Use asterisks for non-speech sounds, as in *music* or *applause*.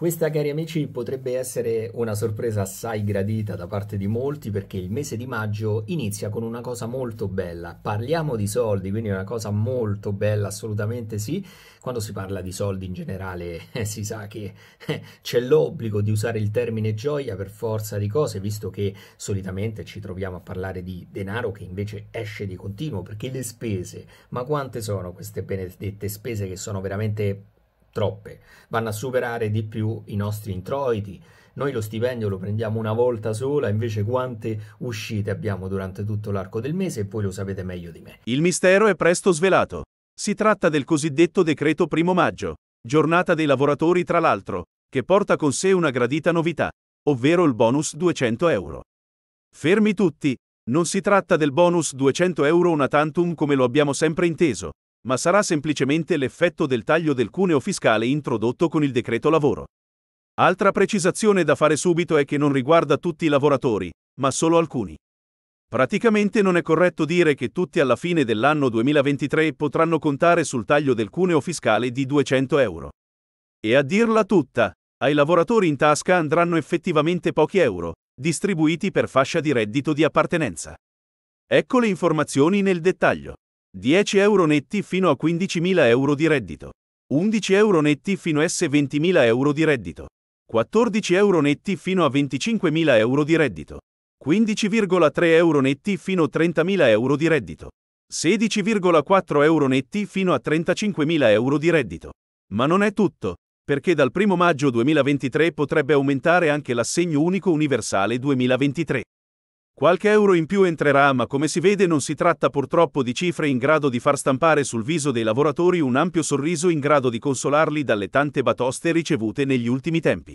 Questa, cari amici, potrebbe essere una sorpresa assai gradita da parte di molti perché il mese di maggio inizia con una cosa molto bella. Parliamo di soldi, quindi è una cosa molto bella, assolutamente sì. Quando si parla di soldi in generale *laughs* eh, si sa che eh, c'è l'obbligo di usare il termine gioia per forza di cose, visto che solitamente ci troviamo a parlare di denaro che invece esce di continuo perché le spese, ma quante sono queste benedette spese che sono veramente troppe, vanno a superare di più i nostri introiti. Noi lo stipendio lo prendiamo una volta sola, invece quante uscite abbiamo durante tutto l'arco del mese e voi lo sapete meglio di me. Il mistero è presto svelato. Si tratta del cosiddetto decreto primo maggio, giornata dei lavoratori tra l'altro, che porta con sé una gradita novità, ovvero il bonus 200 euro. Fermi tutti, non si tratta del bonus 200 euro una tantum come lo abbiamo sempre inteso, ma sarà semplicemente l'effetto del taglio del cuneo fiscale introdotto con il decreto lavoro. Altra precisazione da fare subito è che non riguarda tutti i lavoratori, ma solo alcuni. Praticamente non è corretto dire che tutti alla fine dell'anno 2023 potranno contare sul taglio del cuneo fiscale di 200 euro. E a dirla tutta, ai lavoratori in tasca andranno effettivamente pochi euro, distribuiti per fascia di reddito di appartenenza. Ecco le informazioni nel dettaglio. 10 euro netti fino a 15.000 euro di reddito. 11 euro netti fino a S 20.000 euro di reddito. 14 euro netti fino a 25.000 euro di reddito. 15,3 euro netti fino a 30.000 euro di reddito. 16,4 euro netti fino a 35.000 euro di reddito. Ma non è tutto, perché dal 1 maggio 2023 potrebbe aumentare anche l'assegno unico universale 2023. Qualche euro in più entrerà, ma come si vede non si tratta purtroppo di cifre in grado di far stampare sul viso dei lavoratori un ampio sorriso in grado di consolarli dalle tante batoste ricevute negli ultimi tempi.